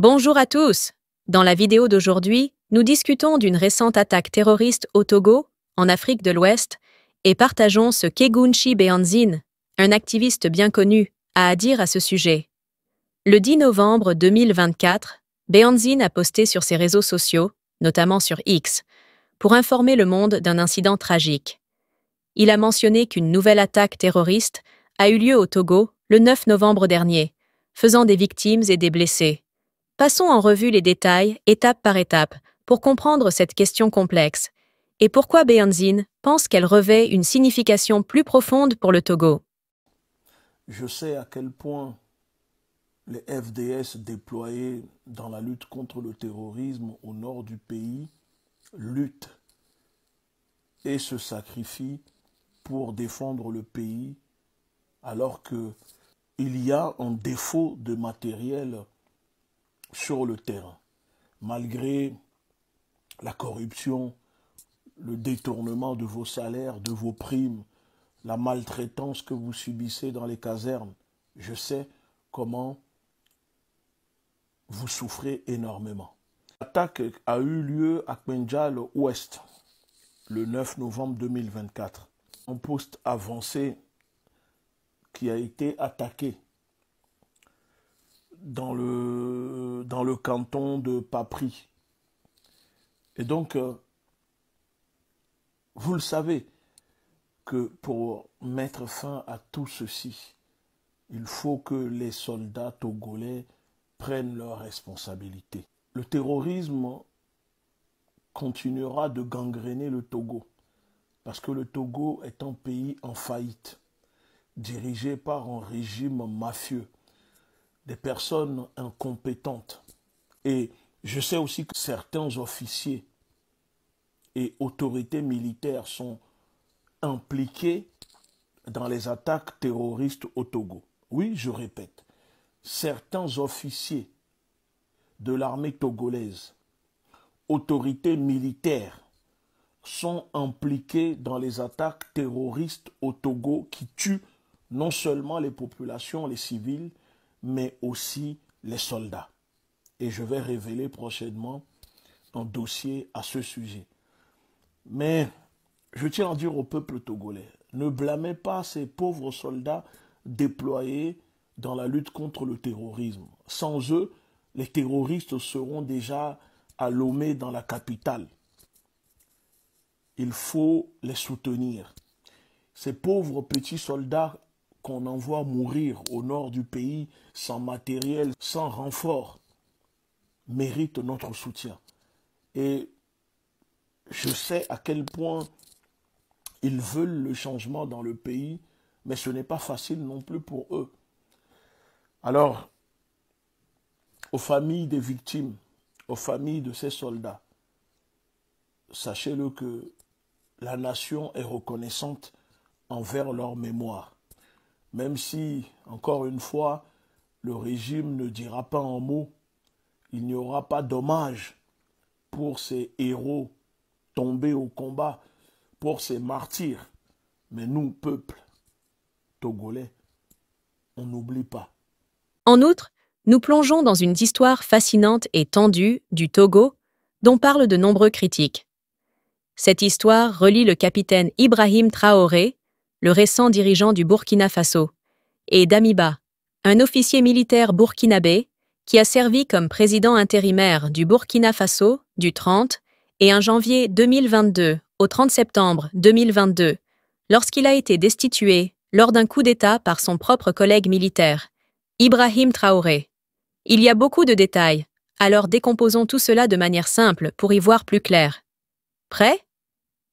Bonjour à tous. Dans la vidéo d'aujourd'hui, nous discutons d'une récente attaque terroriste au Togo, en Afrique de l'Ouest, et partageons ce qu'Egunchi Beanzin, un activiste bien connu, a à dire à ce sujet. Le 10 novembre 2024, Beanzin a posté sur ses réseaux sociaux, notamment sur X, pour informer le monde d'un incident tragique. Il a mentionné qu'une nouvelle attaque terroriste a eu lieu au Togo le 9 novembre dernier, faisant des victimes et des blessés. Passons en revue les détails, étape par étape, pour comprendre cette question complexe, et pourquoi Béanzine pense qu'elle revêt une signification plus profonde pour le Togo. Je sais à quel point les FDS déployés dans la lutte contre le terrorisme au nord du pays luttent et se sacrifient pour défendre le pays alors que il y a un défaut de matériel sur le terrain, malgré la corruption, le détournement de vos salaires, de vos primes, la maltraitance que vous subissez dans les casernes. Je sais comment vous souffrez énormément. L'attaque a eu lieu à Kwenjal Ouest le 9 novembre 2024. Un poste avancé qui a été attaqué dans le, dans le canton de Papri. Et donc, euh, vous le savez, que pour mettre fin à tout ceci, il faut que les soldats togolais prennent leurs responsabilités. Le terrorisme continuera de gangréner le Togo, parce que le Togo est un pays en faillite, dirigé par un régime mafieux des personnes incompétentes. Et je sais aussi que certains officiers et autorités militaires sont impliqués dans les attaques terroristes au Togo. Oui, je répète, certains officiers de l'armée togolaise, autorités militaires, sont impliqués dans les attaques terroristes au Togo qui tuent non seulement les populations, les civils, mais aussi les soldats. Et je vais révéler prochainement un dossier à ce sujet. Mais je tiens à dire au peuple togolais, ne blâmez pas ces pauvres soldats déployés dans la lutte contre le terrorisme. Sans eux, les terroristes seront déjà à dans la capitale. Il faut les soutenir. Ces pauvres petits soldats qu'on envoie mourir au nord du pays sans matériel, sans renfort, mérite notre soutien. Et je sais à quel point ils veulent le changement dans le pays, mais ce n'est pas facile non plus pour eux. Alors, aux familles des victimes, aux familles de ces soldats, sachez-le que la nation est reconnaissante envers leur mémoire même si, encore une fois, le régime ne dira pas en mot, il n'y aura pas d'hommage pour ces héros tombés au combat, pour ces martyrs. Mais nous, peuple togolais, on n'oublie pas. En outre, nous plongeons dans une histoire fascinante et tendue du Togo, dont parlent de nombreux critiques. Cette histoire relie le capitaine Ibrahim Traoré, le récent dirigeant du Burkina Faso, et Damiba, un officier militaire burkinabé qui a servi comme président intérimaire du Burkina Faso du 30 et 1 janvier 2022 au 30 septembre 2022, lorsqu'il a été destitué lors d'un coup d'État par son propre collègue militaire, Ibrahim Traoré. Il y a beaucoup de détails, alors décomposons tout cela de manière simple pour y voir plus clair. Prêt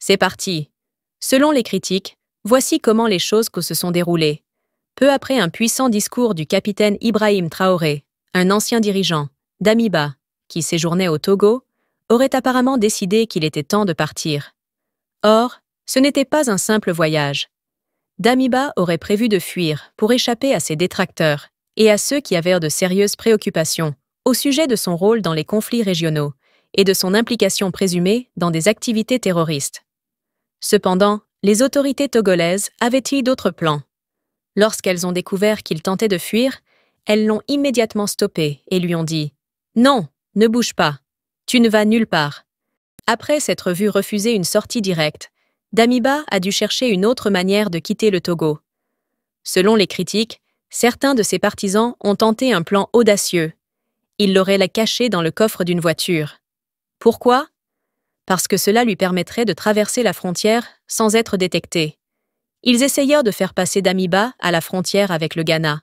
C'est parti. Selon les critiques, Voici comment les choses se sont déroulées. Peu après un puissant discours du capitaine Ibrahim Traoré, un ancien dirigeant, d'Amiba, qui séjournait au Togo, aurait apparemment décidé qu'il était temps de partir. Or, ce n'était pas un simple voyage. Damiba aurait prévu de fuir pour échapper à ses détracteurs et à ceux qui avaient de sérieuses préoccupations au sujet de son rôle dans les conflits régionaux et de son implication présumée dans des activités terroristes. Cependant, les autorités togolaises avaient-ils d'autres plans Lorsqu'elles ont découvert qu'il tentait de fuir, elles l'ont immédiatement stoppé et lui ont dit ⁇ Non, ne bouge pas, tu ne vas nulle part ⁇ Après s'être vu refuser une sortie directe, Damiba a dû chercher une autre manière de quitter le Togo. Selon les critiques, certains de ses partisans ont tenté un plan audacieux. Ils l'auraient la caché dans le coffre d'une voiture. Pourquoi parce que cela lui permettrait de traverser la frontière sans être détecté. Ils essayèrent de faire passer Damiba à la frontière avec le Ghana,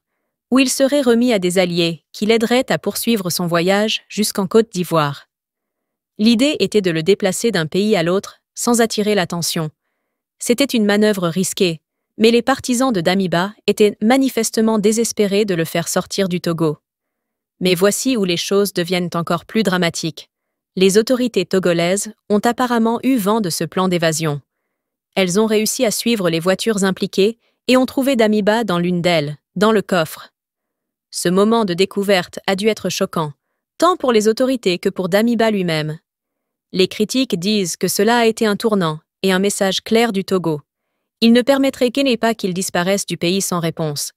où il serait remis à des alliés qui l'aideraient à poursuivre son voyage jusqu'en Côte d'Ivoire. L'idée était de le déplacer d'un pays à l'autre sans attirer l'attention. C'était une manœuvre risquée, mais les partisans de Damiba étaient manifestement désespérés de le faire sortir du Togo. Mais voici où les choses deviennent encore plus dramatiques les autorités togolaises ont apparemment eu vent de ce plan d'évasion. Elles ont réussi à suivre les voitures impliquées et ont trouvé Damiba dans l'une d'elles, dans le coffre. Ce moment de découverte a dû être choquant, tant pour les autorités que pour Damiba lui-même. Les critiques disent que cela a été un tournant et un message clair du Togo. Il ne permettrait pas qu'il disparaisse du pays sans réponse.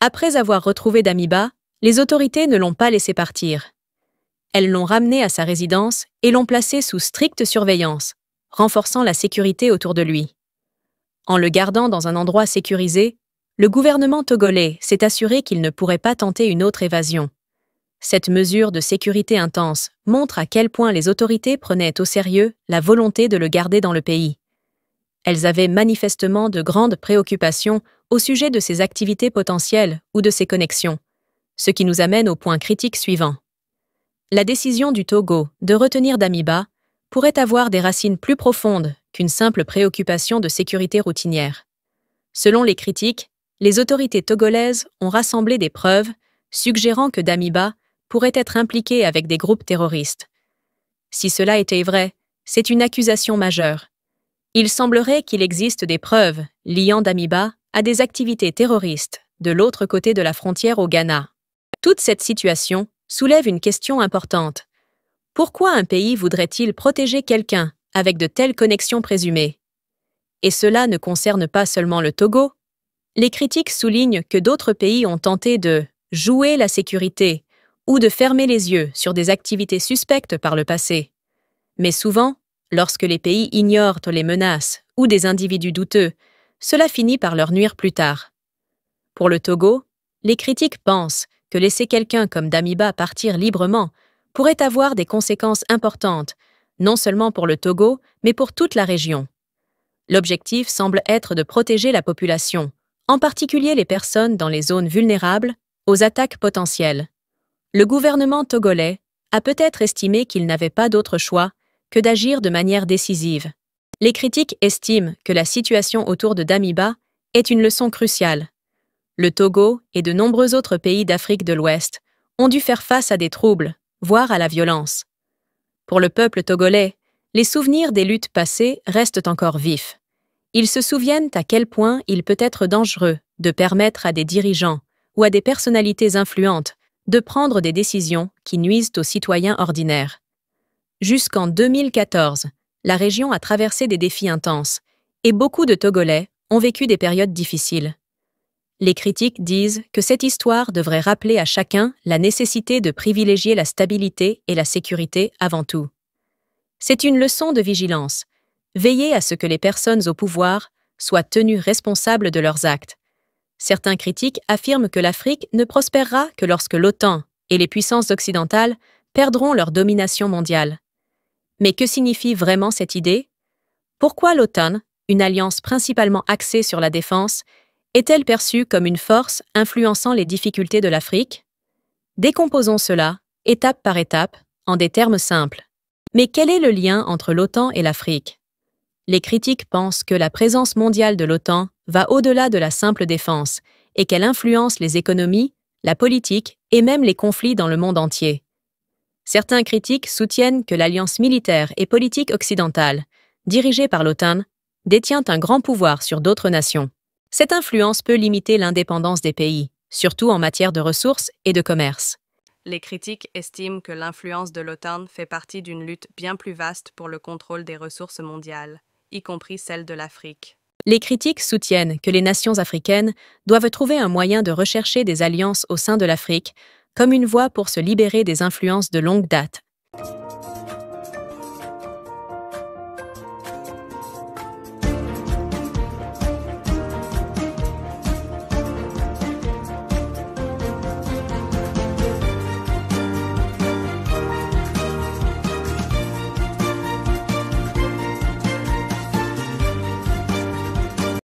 Après avoir retrouvé Damiba, les autorités ne l'ont pas laissé partir elles l'ont ramené à sa résidence et l'ont placé sous stricte surveillance, renforçant la sécurité autour de lui. En le gardant dans un endroit sécurisé, le gouvernement togolais s'est assuré qu'il ne pourrait pas tenter une autre évasion. Cette mesure de sécurité intense montre à quel point les autorités prenaient au sérieux la volonté de le garder dans le pays. Elles avaient manifestement de grandes préoccupations au sujet de ses activités potentielles ou de ses connexions, ce qui nous amène au point critique suivant. La décision du Togo de retenir Damiba pourrait avoir des racines plus profondes qu'une simple préoccupation de sécurité routinière. Selon les critiques, les autorités togolaises ont rassemblé des preuves suggérant que Damiba pourrait être impliqué avec des groupes terroristes. Si cela était vrai, c'est une accusation majeure. Il semblerait qu'il existe des preuves liant Damiba à des activités terroristes de l'autre côté de la frontière au Ghana. Toute cette situation soulève une question importante. Pourquoi un pays voudrait-il protéger quelqu'un avec de telles connexions présumées Et cela ne concerne pas seulement le Togo. Les critiques soulignent que d'autres pays ont tenté de jouer la sécurité ou de fermer les yeux sur des activités suspectes par le passé. Mais souvent, lorsque les pays ignorent les menaces ou des individus douteux, cela finit par leur nuire plus tard. Pour le Togo, les critiques pensent que laisser quelqu'un comme Damiba partir librement pourrait avoir des conséquences importantes, non seulement pour le Togo, mais pour toute la région. L'objectif semble être de protéger la population, en particulier les personnes dans les zones vulnérables, aux attaques potentielles. Le gouvernement togolais a peut-être estimé qu'il n'avait pas d'autre choix que d'agir de manière décisive. Les critiques estiment que la situation autour de Damiba est une leçon cruciale, le Togo et de nombreux autres pays d'Afrique de l'Ouest ont dû faire face à des troubles, voire à la violence. Pour le peuple togolais, les souvenirs des luttes passées restent encore vifs. Ils se souviennent à quel point il peut être dangereux de permettre à des dirigeants ou à des personnalités influentes de prendre des décisions qui nuisent aux citoyens ordinaires. Jusqu'en 2014, la région a traversé des défis intenses et beaucoup de Togolais ont vécu des périodes difficiles les critiques disent que cette histoire devrait rappeler à chacun la nécessité de privilégier la stabilité et la sécurité avant tout. C'est une leçon de vigilance. Veillez à ce que les personnes au pouvoir soient tenues responsables de leurs actes. Certains critiques affirment que l'Afrique ne prospérera que lorsque l'OTAN et les puissances occidentales perdront leur domination mondiale. Mais que signifie vraiment cette idée Pourquoi l'OTAN, une alliance principalement axée sur la défense, est-elle perçue comme une force influençant les difficultés de l'Afrique Décomposons cela, étape par étape, en des termes simples. Mais quel est le lien entre l'OTAN et l'Afrique Les critiques pensent que la présence mondiale de l'OTAN va au-delà de la simple défense et qu'elle influence les économies, la politique et même les conflits dans le monde entier. Certains critiques soutiennent que l'alliance militaire et politique occidentale, dirigée par l'OTAN, détient un grand pouvoir sur d'autres nations. Cette influence peut limiter l'indépendance des pays, surtout en matière de ressources et de commerce. Les critiques estiment que l'influence de l'OTAN fait partie d'une lutte bien plus vaste pour le contrôle des ressources mondiales, y compris celle de l'Afrique. Les critiques soutiennent que les nations africaines doivent trouver un moyen de rechercher des alliances au sein de l'Afrique comme une voie pour se libérer des influences de longue date